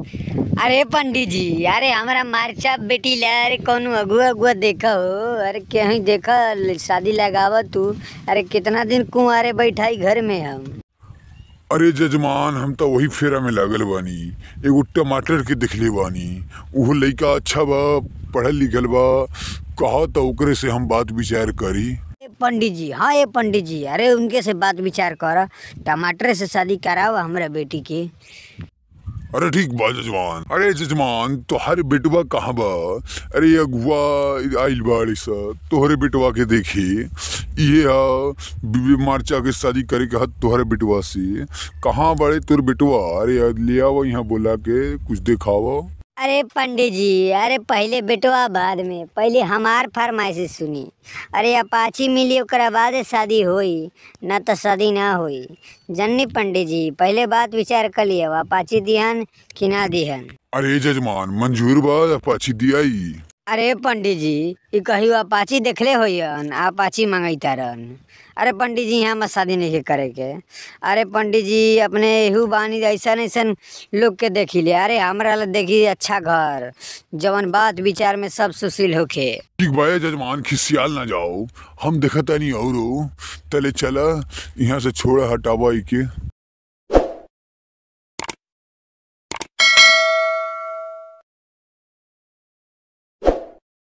अरे पंडित जी अरे हमारा मार्चा बेटी ला अरे कौन अगुआ अगुआ देखा हो अरे कहीं देखा शादी लगावा तू अरे कितना दिन कुंवारे बैठाई घर में हम अरे जजमान हम तो वही फेरा में लागल बानी एगो टमाटर के दिखले बानी उहो लड़का अच्छा बा पढ़ल लिखल बा कहा तो ओकरे से हम बात विचार करी पंडित जी हाँ ये पंडित जी अरे उनके से बात विचार कर टमाटर से शादी कराओ हमारे बेटी के अरे ठीक बा जजमान अरे जजमान तोहर बेटवा कहाँ बा अरे अगुआ आइल बाड़ी सा तोहरे बेटवा के देखी ये बीबी मार्चा के शादी करे के हद तोहरे बेटवा से कहाँ बड़े तुर बेटवा अरे लियावा यहाँ बोला के कुछ देखावा अरे पंडित जी अरे पहले बेटवा बाद में पहले हमार फरमाइश सुनी अरे अपाची मिली ओकरा बाद शादी होई ना तो शादी ना होई जन्नी पंडित जी पहले बात विचार कर लिया अपाची दिहन कि ना दिहन अरे जजमान मंजूर बाद अपाची दिया अरे पंडित जी कहू कहियो अपाची देखले होइयन अपाची मंगैता रहन अरे पंडित जी यहाँ शादी नहीं करे के अरे पंडित जी अपने यू बानी ऐसा ऐसा लोग के देखी ले अरे हमारा ला देखी अच्छा घर जवन बात विचार में सब सुशील होके ठीक भाई जजमान खिसियाल ना जाओ हम देखता नहीं और तले चला यहाँ से छोड़ा हटावा के